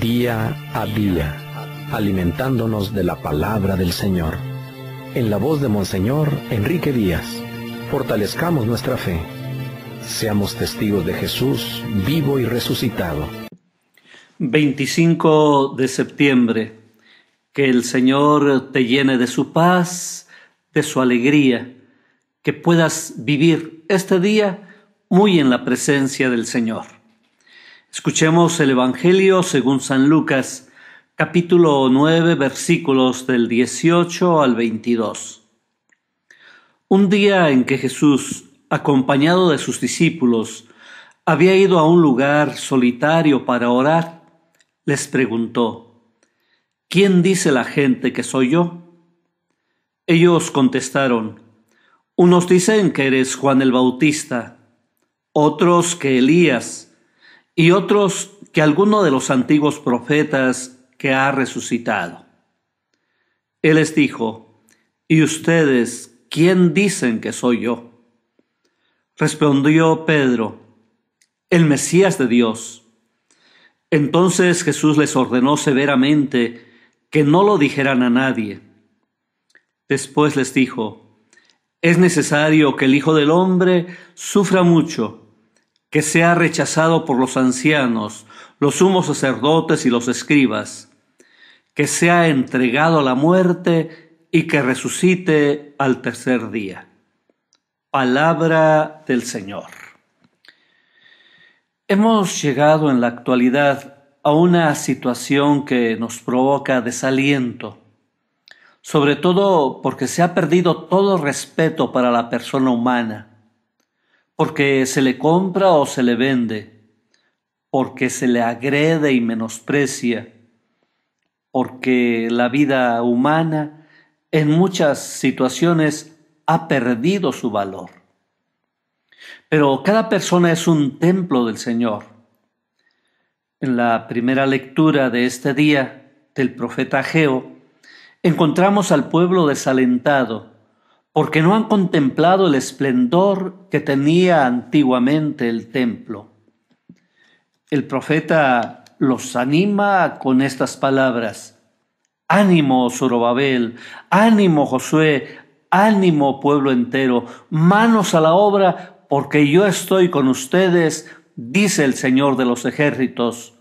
día a día, alimentándonos de la palabra del Señor. En la voz de Monseñor Enrique Díaz, fortalezcamos nuestra fe. Seamos testigos de Jesús vivo y resucitado. 25 de septiembre. Que el Señor te llene de su paz, de su alegría, que puedas vivir este día muy en la presencia del Señor. Escuchemos el Evangelio según San Lucas, capítulo 9, versículos del 18 al 22. Un día en que Jesús, acompañado de sus discípulos, había ido a un lugar solitario para orar, les preguntó, ¿quién dice la gente que soy yo? Ellos contestaron, unos dicen que eres Juan el Bautista, otros que Elías, y otros que alguno de los antiguos profetas que ha resucitado. Él les dijo, ¿y ustedes quién dicen que soy yo? Respondió Pedro, el Mesías de Dios. Entonces Jesús les ordenó severamente que no lo dijeran a nadie. Después les dijo, es necesario que el Hijo del Hombre sufra mucho que sea rechazado por los ancianos, los sumos sacerdotes y los escribas, que sea entregado a la muerte y que resucite al tercer día. Palabra del Señor. Hemos llegado en la actualidad a una situación que nos provoca desaliento, sobre todo porque se ha perdido todo respeto para la persona humana porque se le compra o se le vende, porque se le agrede y menosprecia, porque la vida humana en muchas situaciones ha perdido su valor. Pero cada persona es un templo del Señor. En la primera lectura de este día del profeta Geo, encontramos al pueblo desalentado, porque no han contemplado el esplendor que tenía antiguamente el templo. El profeta los anima con estas palabras. Ánimo, Zorobabel, ánimo, Josué, ánimo, pueblo entero, manos a la obra, porque yo estoy con ustedes, dice el Señor de los ejércitos.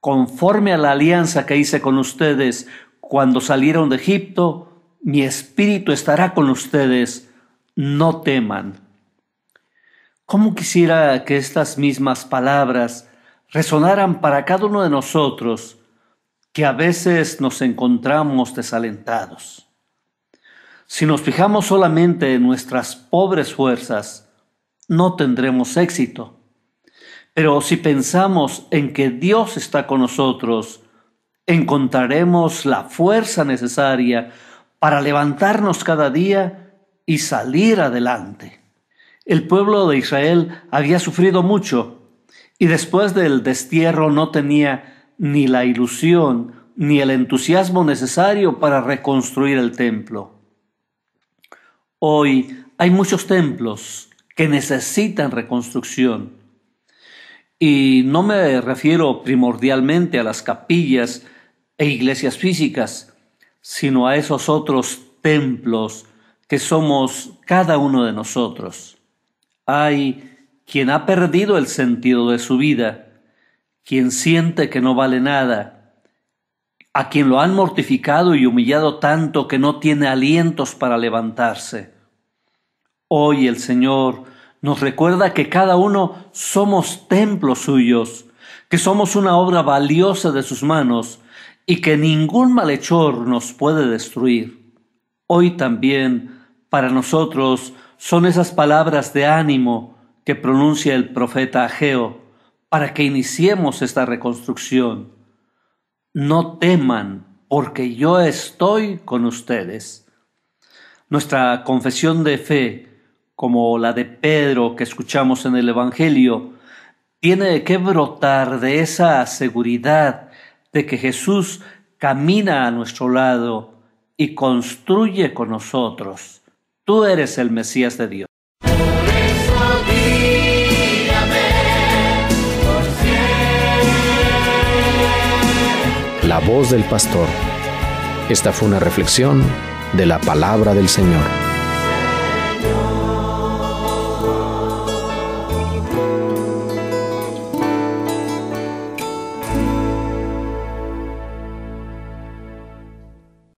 Conforme a la alianza que hice con ustedes cuando salieron de Egipto, mi espíritu estará con ustedes, no teman. ¿Cómo quisiera que estas mismas palabras resonaran para cada uno de nosotros que a veces nos encontramos desalentados? Si nos fijamos solamente en nuestras pobres fuerzas, no tendremos éxito. Pero si pensamos en que Dios está con nosotros, encontraremos la fuerza necesaria para levantarnos cada día y salir adelante. El pueblo de Israel había sufrido mucho y después del destierro no tenía ni la ilusión ni el entusiasmo necesario para reconstruir el templo. Hoy hay muchos templos que necesitan reconstrucción. Y no me refiero primordialmente a las capillas e iglesias físicas, sino a esos otros templos que somos cada uno de nosotros. Hay quien ha perdido el sentido de su vida, quien siente que no vale nada, a quien lo han mortificado y humillado tanto que no tiene alientos para levantarse. Hoy el Señor nos recuerda que cada uno somos templos suyos, que somos una obra valiosa de sus manos, y que ningún malhechor nos puede destruir. Hoy también para nosotros son esas palabras de ánimo que pronuncia el profeta Ageo para que iniciemos esta reconstrucción. No teman, porque yo estoy con ustedes. Nuestra confesión de fe, como la de Pedro que escuchamos en el Evangelio, tiene que brotar de esa seguridad de que Jesús camina a nuestro lado y construye con nosotros. Tú eres el Mesías de Dios. La voz del pastor. Esta fue una reflexión de la palabra del Señor.